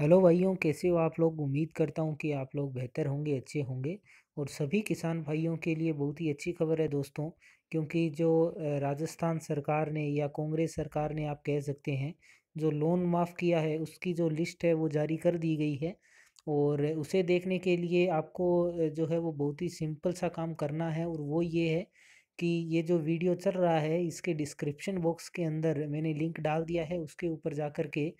hello भाइयों कैसे हो आप लोग उम्मीद करता हूँ कि आप लोग बेहतर होंगे अच्छे होंगे और सभी किसान भाइयों के लिए बहुत ही अच्छी खबर है दोस्तों क्योंकि जो राजस्थान सरकार ने या कांग्रेस सरकार ने आप कह सकते हैं जो लोन माफ़ किया है उसकी जो लिस्ट है वो जारी कर दी गई है और उसे देखने के लिए आपको जो है वो बहुत ही सिंपल सा काम करना है और वो ये है कि ये जो वीडियो चल रहा है इसके डिस्क्रिप्शन बॉक्स के अंदर मैंने लिंक डाल दिया है उसके ऊपर जा कर के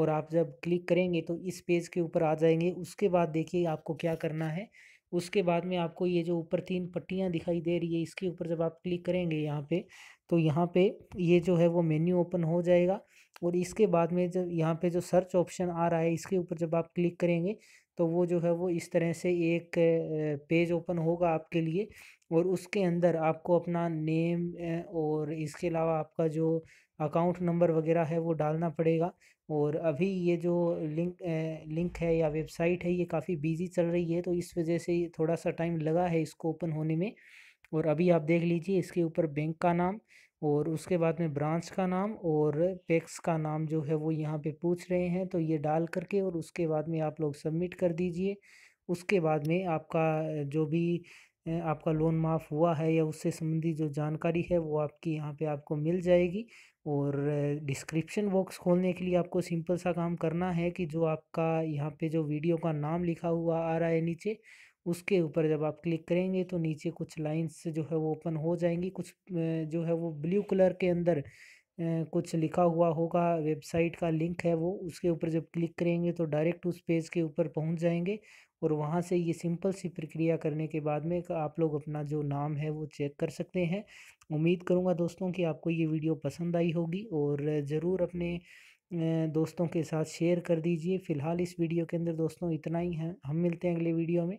और आप जब क्लिक करेंगे तो इस पेज के ऊपर आ जाएंगे उसके बाद देखिए आपको क्या करना है उसके बाद में आपको ये जो ऊपर तीन पट्टियाँ दिखाई दे रही है इसके ऊपर जब आप क्लिक करेंगे यहाँ पे तो यहाँ पे ये जो है वो मेन्यू ओपन हो जाएगा और इसके बाद में जब यहाँ पे जो सर्च ऑप्शन आ रहा है इसके ऊपर जब आप क्लिक करेंगे तो वो जो है वो इस तरह से एक पेज ओपन होगा आपके लिए और उसके अंदर आपको अपना नेम और इसके अलावा आपका जो अकाउंट नंबर वगैरह है वो डालना पड़ेगा और अभी ये जो लिंक लिंक है या वेबसाइट है ये काफ़ी बिजी चल रही है तो इस वजह से थोड़ा सा टाइम लगा है इसको ओपन होने में और अभी आप देख लीजिए इसके ऊपर बैंक का नाम और उसके बाद में ब्रांच का नाम और पैक्स का नाम जो है वो यहाँ पे पूछ रहे हैं तो ये डाल करके और उसके बाद में आप लोग सबमिट कर दीजिए उसके बाद में आपका जो भी आपका लोन माफ़ हुआ है या उससे संबंधित जो जानकारी है वो आपकी यहाँ पे आपको मिल जाएगी और डिस्क्रिप्शन बॉक्स खोलने के लिए आपको सिंपल सा काम करना है कि जो आपका यहाँ पे जो वीडियो का नाम लिखा हुआ आ रहा है नीचे उसके ऊपर जब आप क्लिक करेंगे तो नीचे कुछ लाइंस जो है वो ओपन हो जाएंगी कुछ जो है वो ब्लू कलर के अंदर कुछ लिखा हुआ होगा वेबसाइट का लिंक है वो उसके ऊपर जब क्लिक करेंगे तो डायरेक्ट उस पेज के ऊपर पहुंच जाएंगे और वहां से ये सिंपल सी प्रक्रिया करने के बाद में आप लोग अपना जो नाम है वो चेक कर सकते हैं उम्मीद करूँगा दोस्तों कि आपको ये वीडियो पसंद आई होगी और ज़रूर अपने दोस्तों के साथ शेयर कर दीजिए फ़िलहाल इस वीडियो के अंदर दोस्तों इतना ही है हम मिलते हैं अगले वीडियो में